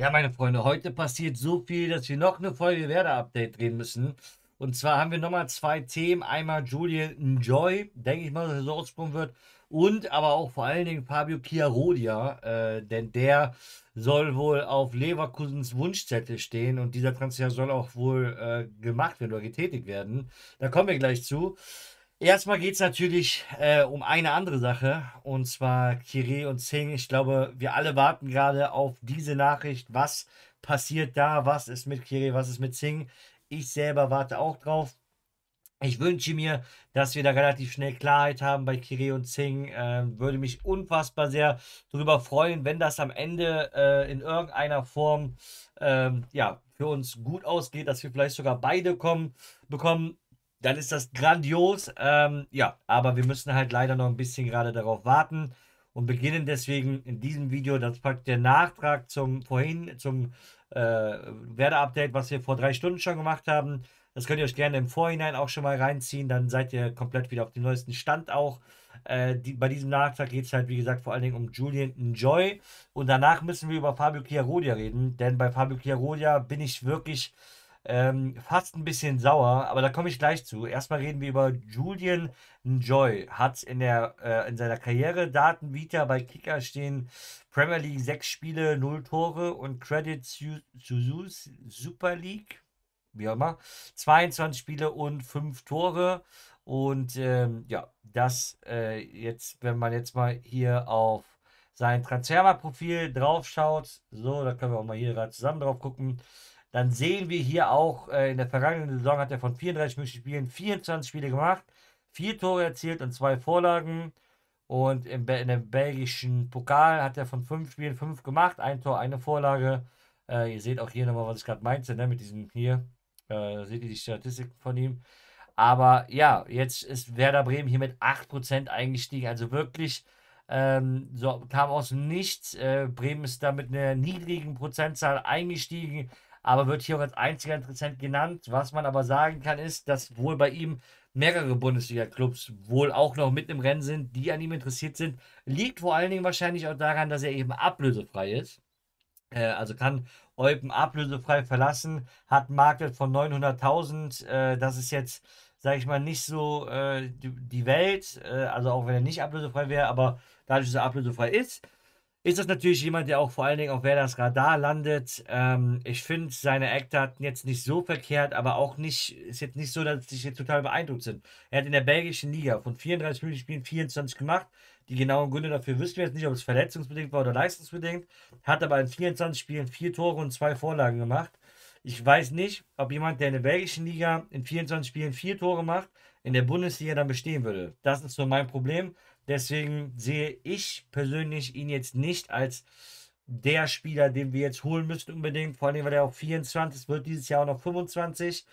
Ja, meine Freunde, heute passiert so viel, dass wir noch eine Folge Werder-Update drehen müssen. Und zwar haben wir nochmal zwei Themen. Einmal Julian Joy, denke ich mal, dass er so ausgesprochen wird. Und aber auch vor allen Dingen Fabio Chiarodia, äh, denn der soll wohl auf Leverkusens Wunschzettel stehen und dieser Transfer soll auch wohl äh, gemacht werden oder getätigt werden. Da kommen wir gleich zu. Erstmal geht es natürlich äh, um eine andere Sache und zwar Kire und Singh. Ich glaube, wir alle warten gerade auf diese Nachricht. Was passiert da? Was ist mit Kire? Was ist mit Singh? Ich selber warte auch drauf. Ich wünsche mir, dass wir da relativ schnell Klarheit haben bei Kire und Singh. Äh, würde mich unfassbar sehr darüber freuen, wenn das am Ende äh, in irgendeiner Form ähm, ja, für uns gut ausgeht, dass wir vielleicht sogar beide kommen, bekommen dann ist das grandios. Ähm, ja, aber wir müssen halt leider noch ein bisschen gerade darauf warten und beginnen deswegen in diesem Video, das packt der Nachtrag zum vorhin, zum äh, Werder-Update, was wir vor drei Stunden schon gemacht haben. Das könnt ihr euch gerne im Vorhinein auch schon mal reinziehen, dann seid ihr komplett wieder auf dem neuesten Stand auch. Äh, die, bei diesem Nachtrag geht es halt, wie gesagt, vor allen Dingen um Julian Enjoy. Und danach müssen wir über Fabio Chiarodia reden, denn bei Fabio Chiarodia bin ich wirklich ähm, fast ein bisschen sauer, aber da komme ich gleich zu. Erstmal reden wir über Julian Joy. Hat in, der, äh, in seiner Karriere Daten Vita bei Kicker stehen Premier League 6 Spiele, 0 Tore und Credit zu, Super League, wie auch immer, 22 Spiele und 5 Tore. Und ähm, ja, das äh, jetzt, wenn man jetzt mal hier auf sein Transferma-Profil drauf schaut, so, da können wir auch mal hier gerade zusammen drauf gucken dann sehen wir hier auch, äh, in der vergangenen Saison hat er von 34 möglichen Spielen 24 Spiele gemacht, vier Tore erzielt und zwei Vorlagen. Und im, in dem belgischen Pokal hat er von fünf Spielen fünf gemacht, ein Tor, eine Vorlage. Äh, ihr seht auch hier nochmal, was ich gerade meinte, ne, mit diesem hier. Äh, seht ihr die Statistiken von ihm? Aber ja, jetzt ist Werder Bremen hier mit 8% eingestiegen. Also wirklich, ähm, so kam aus dem Nichts. Äh, Bremen ist da mit einer niedrigen Prozentzahl eingestiegen aber wird hier auch als einziger Interessent genannt. Was man aber sagen kann, ist, dass wohl bei ihm mehrere Bundesliga-Clubs wohl auch noch mit im Rennen sind, die an ihm interessiert sind. Liegt vor allen Dingen wahrscheinlich auch daran, dass er eben ablösefrei ist. Äh, also kann Eupen ablösefrei verlassen, hat einen Marktwert von 900.000. Äh, das ist jetzt, sage ich mal, nicht so äh, die, die, Welt. Äh, also auch wenn er nicht ablösefrei wäre, aber dadurch, dass er ablösefrei ist, ist das natürlich jemand, der auch vor allen Dingen auf Werders Radar landet. Ähm, ich finde seine Eckdaten jetzt nicht so verkehrt, aber auch nicht, ist jetzt nicht so, dass ich jetzt total beeindruckt sind. Er hat in der belgischen Liga von 34 möglichen Spielen 24 gemacht. Die genauen Gründe dafür wissen wir jetzt nicht, ob es verletzungsbedingt war oder leistungsbedingt. Hat aber in 24 Spielen vier Tore und zwei Vorlagen gemacht. Ich weiß nicht, ob jemand, der in der belgischen Liga in 24 Spielen vier Tore macht, in der Bundesliga dann bestehen würde. Das ist so mein Problem. Deswegen sehe ich persönlich ihn jetzt nicht als der Spieler, den wir jetzt holen müssen unbedingt. Vor allem, weil er auch 24 wird, dieses Jahr auch noch 25.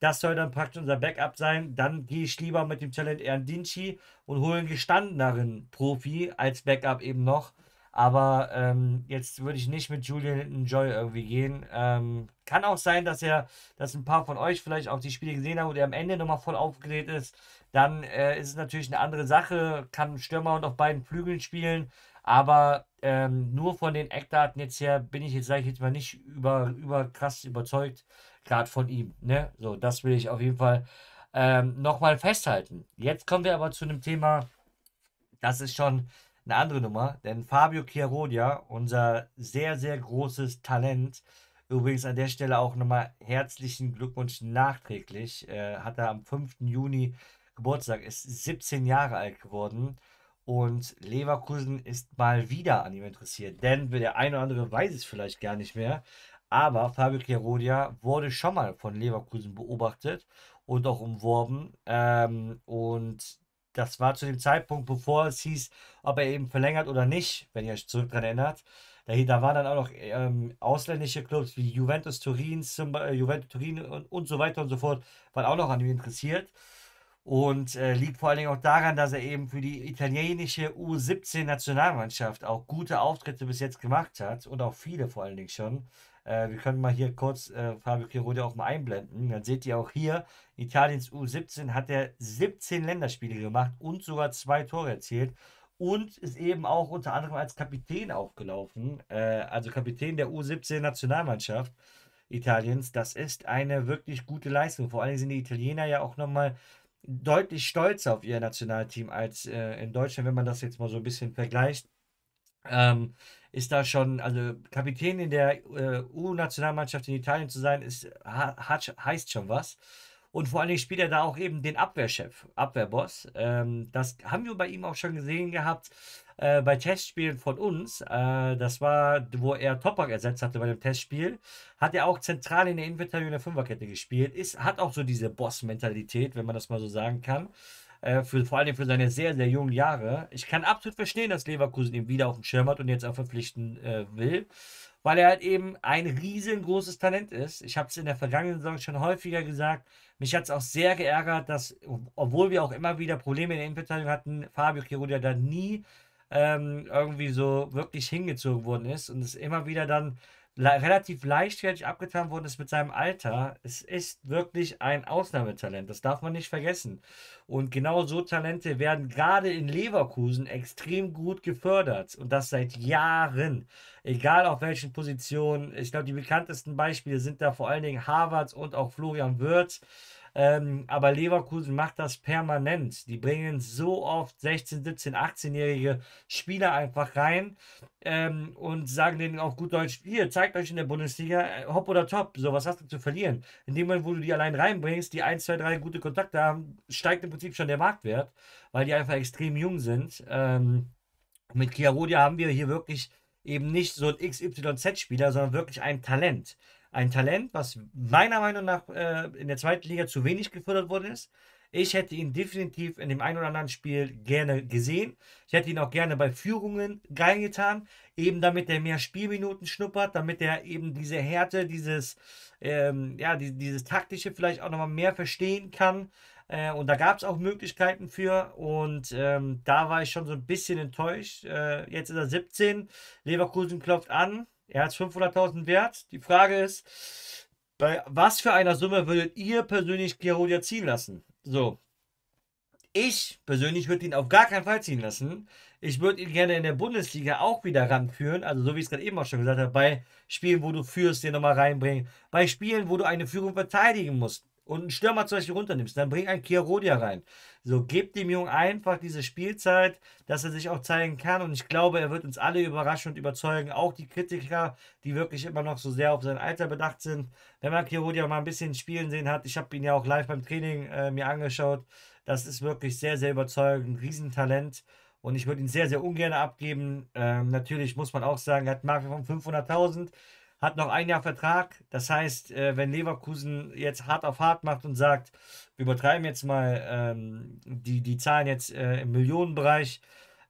Das soll dann praktisch unser Backup sein. Dann gehe ich lieber mit dem Talent Erdinci und hole einen gestandeneren Profi als Backup eben noch. Aber ähm, jetzt würde ich nicht mit Julian Joy irgendwie gehen. Ähm, kann auch sein, dass er, dass ein paar von euch vielleicht auch die Spiele gesehen haben und er am Ende nochmal voll aufgedreht ist. Dann äh, ist es natürlich eine andere Sache. Kann Stürmer und auf beiden Flügeln spielen. Aber ähm, nur von den Eckdaten jetzt her bin ich jetzt, sage ich jetzt mal, nicht über, über krass überzeugt, gerade von ihm. Ne? So, das will ich auf jeden Fall ähm, nochmal festhalten. Jetzt kommen wir aber zu einem Thema, das ist schon eine andere Nummer, denn Fabio Chiarodia, unser sehr, sehr großes Talent, übrigens an der Stelle auch nochmal herzlichen Glückwunsch nachträglich, äh, hat er am 5. Juni Geburtstag, ist 17 Jahre alt geworden. Und Leverkusen ist mal wieder an ihm interessiert, denn der eine oder andere weiß es vielleicht gar nicht mehr. Aber Fabio Chiarodia wurde schon mal von Leverkusen beobachtet und auch umworben. Ähm, und das war zu dem Zeitpunkt, bevor es hieß, ob er eben verlängert oder nicht, wenn ihr euch zurück daran erinnert. Da, da waren dann auch noch ähm, ausländische Clubs wie Juventus Turin, äh, Juventus Turin und, und so weiter und so fort, waren auch noch an ihm interessiert. Und äh, liegt vor allen Dingen auch daran, dass er eben für die italienische U17-Nationalmannschaft auch gute Auftritte bis jetzt gemacht hat und auch viele vor allen Dingen schon. Äh, wir können mal hier kurz äh, Fabio Chirode auch mal einblenden. Dann seht ihr auch hier, Italiens U17 hat er 17 Länderspiele gemacht und sogar zwei Tore erzielt und ist eben auch unter anderem als Kapitän aufgelaufen, äh, also Kapitän der U17-Nationalmannschaft. Italiens. Das ist eine wirklich gute Leistung. Vor allem sind die Italiener ja auch nochmal deutlich stolzer auf ihr Nationalteam als äh, in Deutschland, wenn man das jetzt mal so ein bisschen vergleicht. Ähm, ist da schon, also Kapitän in der äh, U-Nationalmannschaft in Italien zu sein, ist, ha, hat, heißt schon was. Und vor allen Dingen spielt er da auch eben den Abwehrchef, Abwehrboss. Ähm, das haben wir bei ihm auch schon gesehen gehabt äh, bei Testspielen von uns. Äh, das war, wo er Topak ersetzt hatte bei dem Testspiel. Hat er auch zentral in der Innenverteidigung der Fünferkette gespielt. Ist, hat auch so diese Boss-Mentalität, wenn man das mal so sagen kann. Äh, für, vor allem für seine sehr, sehr jungen Jahre. Ich kann absolut verstehen, dass Leverkusen ihn wieder auf dem Schirm hat und jetzt auch verpflichten äh, will, weil er halt eben ein riesengroßes Talent ist. Ich habe es in der vergangenen Saison schon häufiger gesagt. Mich hat es auch sehr geärgert, dass, obwohl wir auch immer wieder Probleme in der Innenverteidigung hatten, Fabio Chirudia da nie ähm, irgendwie so wirklich hingezogen worden ist und es immer wieder dann relativ leichtfertig abgetan worden ist mit seinem Alter. Es ist wirklich ein Ausnahmetalent. Das darf man nicht vergessen. Und genau so Talente werden gerade in Leverkusen extrem gut gefördert. Und das seit Jahren. Egal auf welchen Positionen. Ich glaube, die bekanntesten Beispiele sind da vor allen Dingen Harvards und auch Florian Wirtz. Ähm, aber Leverkusen macht das permanent. Die bringen so oft 16, 17, 18-jährige Spieler einfach rein ähm, und sagen denen auf gut Deutsch: Hier, zeigt euch in der Bundesliga, äh, hopp oder top. So, was hast du zu verlieren? In dem Moment, wo du die allein reinbringst, die 1, 2, 3 gute Kontakte haben, steigt im Prinzip schon der Marktwert, weil die einfach extrem jung sind. Ähm, mit Chiarodia haben wir hier wirklich eben nicht so ein XYZ-Spieler, sondern wirklich ein Talent. Ein Talent, was meiner Meinung nach äh, in der zweiten Liga zu wenig gefördert worden ist. Ich hätte ihn definitiv in dem einen oder anderen Spiel gerne gesehen. Ich hätte ihn auch gerne bei Führungen geil getan, eben damit er mehr Spielminuten schnuppert, damit er eben diese Härte, dieses, ähm, ja, die, dieses taktische vielleicht auch nochmal mehr verstehen kann. Äh, und da gab es auch Möglichkeiten für. Und ähm, da war ich schon so ein bisschen enttäuscht. Äh, jetzt ist er 17. Leverkusen klopft an. Er hat 500.000 wert. Die Frage ist, bei was für einer Summe würdet ihr persönlich Chiarodia ziehen lassen? So. Ich persönlich würde ihn auf gar keinen Fall ziehen lassen. Ich würde ihn gerne in der Bundesliga auch wieder ranführen. Also, so wie ich es gerade eben auch schon gesagt habe, bei Spielen, wo du führst, den nochmal reinbringen. Bei Spielen, wo du eine Führung verteidigen musst und einen Stürmer zum Beispiel runternimmst, dann bring ein Chiarodia rein. So, gebt dem Jungen einfach diese Spielzeit, dass er sich auch zeigen kann. Und ich glaube, er wird uns alle überraschen und überzeugen. Auch die Kritiker, die wirklich immer noch so sehr auf sein Alter bedacht sind. Wenn man Chiarodia mal ein bisschen spielen sehen hat, ich habe ihn ja auch live beim Training äh, mir angeschaut. Das ist wirklich sehr, sehr überzeugend. Riesentalent. Und ich würde ihn sehr, sehr ungern abgeben. Ähm, natürlich muss man auch sagen, er hat Marke von 500.000 hat noch ein Jahr Vertrag. Das heißt, äh, wenn Leverkusen jetzt hart auf hart macht und sagt, wir übertreiben jetzt mal ähm, die, die Zahlen jetzt äh, im Millionenbereich,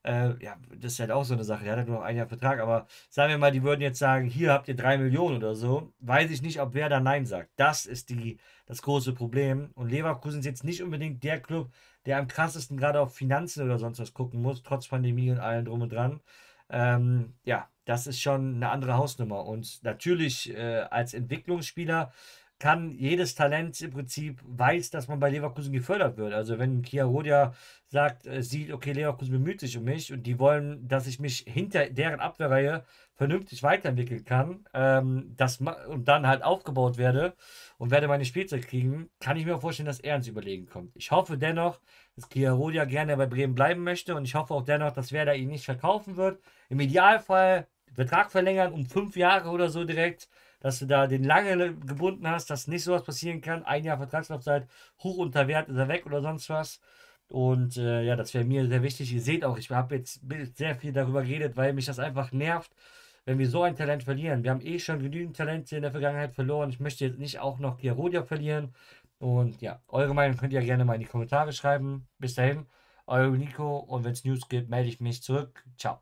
äh, ja, das ist halt auch so eine Sache. Der hat halt nur noch ein Jahr Vertrag, aber sagen wir mal, die würden jetzt sagen, hier habt ihr drei Millionen oder so, weiß ich nicht, ob wer da Nein sagt. Das ist die, das große Problem. Und Leverkusen ist jetzt nicht unbedingt der Club, der am krassesten gerade auf Finanzen oder sonst was gucken muss, trotz Pandemie und allem drum und dran. Ähm, ja, das ist schon eine andere Hausnummer. Und natürlich äh, als Entwicklungsspieler kann jedes Talent im Prinzip weiß, dass man bei Leverkusen gefördert wird. Also wenn Kia Rodia sagt, äh, sieht, okay, Leverkusen bemüht sich um mich und die wollen, dass ich mich hinter deren Abwehrreihe vernünftig weiterentwickeln kann ähm, das und dann halt aufgebaut werde und werde meine Spielzeit kriegen, kann ich mir vorstellen, dass er ins Überlegen kommt. Ich hoffe dennoch, dass Kia Rodia gerne bei Bremen bleiben möchte und ich hoffe auch dennoch, dass Werder ihn nicht verkaufen wird. Im Idealfall Vertrag verlängern um fünf Jahre oder so direkt, dass du da den lange gebunden hast, dass nicht sowas passieren kann. Ein Jahr Vertragslaufzeit, hoch unter Wert ist er weg oder sonst was. Und äh, ja, das wäre mir sehr wichtig. Ihr seht auch, ich habe jetzt sehr viel darüber geredet, weil mich das einfach nervt, wenn wir so ein Talent verlieren. Wir haben eh schon genügend Talente in der Vergangenheit verloren. Ich möchte jetzt nicht auch noch Gerodia verlieren. Und ja, eure Meinung könnt ihr gerne mal in die Kommentare schreiben. Bis dahin, euer Nico. Und wenn es News gibt, melde ich mich zurück. Ciao.